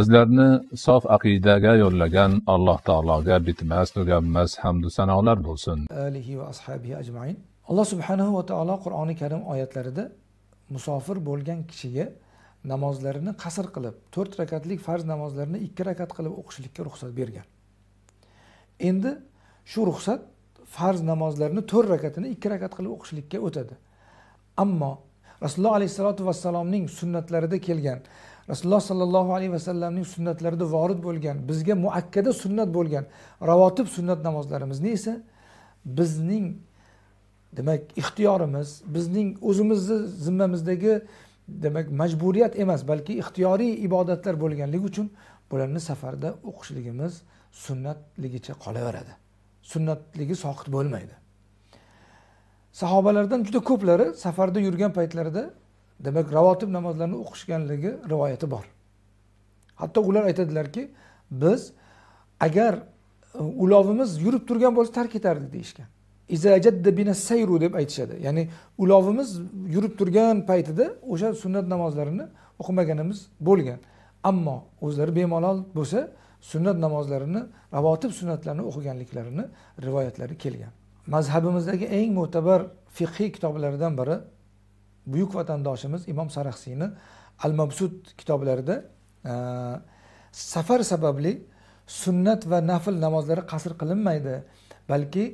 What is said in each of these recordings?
bizlarni sof aqidaga yo'llagan alloh taologa bitmas tuganmas hamdu sanolar bo'lsin alihi va ashabihi ajmain alloh subhanahu va taolo qur'oni karim oyatlarida musofir bo'lgan kishiga namozlarini qasr qilib to'rt rakatlik farz namozlarini ikki rakat qilib o'qishlikka ruxsat bergan endi shu ruxsat farz namozlarni to'rt rakatini ikki rakat qilib o'qishlikka o'tadi ammo rasululloh alayhissalotu vassalomning sunnatlarida kelgan rasululloh sollallohu alayhi vasallamning sunnatlarida vorid bo'lgan bizga muakkada sunnat bo'lgan ravotib sunnat namozlarimizni esa bizning demak ixtiyorimiz bizning o'zimizni zimmamizdagi demak majburiyat emas balki ixtiyoriy ibodatlar bo'lganligi uchun bularni safarda o'qishligimiz sunnatligicha qolaveradi sunnatligi soqit bo'lmaydi sahobalardan juda ko'plari safarda yurgan paytlarida demak ravotib namozlarni o'qishganligi rivoyati bor hatto ular aytadilarki biz agar e, ulovimiz yurib turgan bo'lsa tark etardik deyishgan bina sayru deb aytishadi ya'ni ulovimiz yurib turgan paytida o'sha sunnat namozlarini o'qimaganimiz bo'lgan ammo o'zlari bemalol bo'lsa sunnat namozlarini ravotib sunnatlarni o'qiganliklarini rivoyatlari kelgan mazhabimizdagi eng mo'tabar fiqiy kitoblardan biri buyuk vatandoshimiz imom saraxsiyni al mabsud kitoblarida e, safar sababli sunnat va nafl namozlari qasr qilinmaydi balki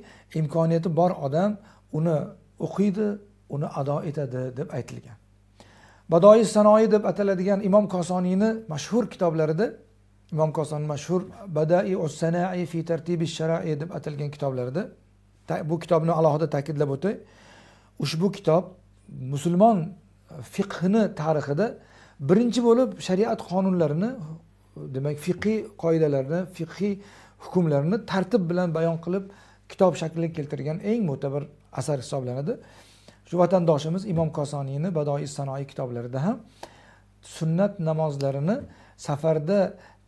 imkoniyati bor odam uni o'qiydi uni ado etadi deb aytilgan badoi sanoyi deb ataladigan imom kosoniyni mashhur kitoblarida imom kosonni mashhur badai sanai fi tartibi sharai deb atalgan kitoblarida bu kitobni alohida ta'kidlab o'tay ushbu kitob musulmon fiqhini tarixida birinchi bo'lib shariat qonunlarini demak fiqiy qoidalarni fiqiy hukmlarni tartib bilan bayon qilib kitob shaklida keltirgan eng mo'tabar asar hisoblanadi shu vatandoshimiz imom kosoniyni badoiy sanoiy kitoblarida ham sunnat namozlarini safarda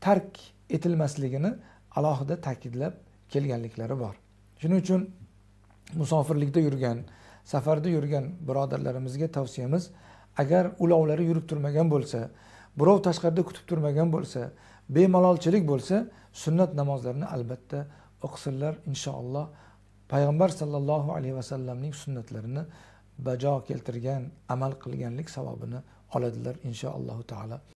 tark etilmasligini alohida ta'kidlab kelganliklari bor shuning uchun musofirlikda yurgan safarda yurgan birodarlarimizga tavsiyamiz agar ulovlari yurib turmagan bo'lsa birov tashqarida kutib turmagan bo'lsa bemalolchilik bo'lsa sunnat namozlarini albatta o'qisinlar inshaalloh payg'ambar sollallohu alayhi vasallamning sunnatlarini bajo keltirgan amal qilganlik savobini oladilar inshaallohu taolo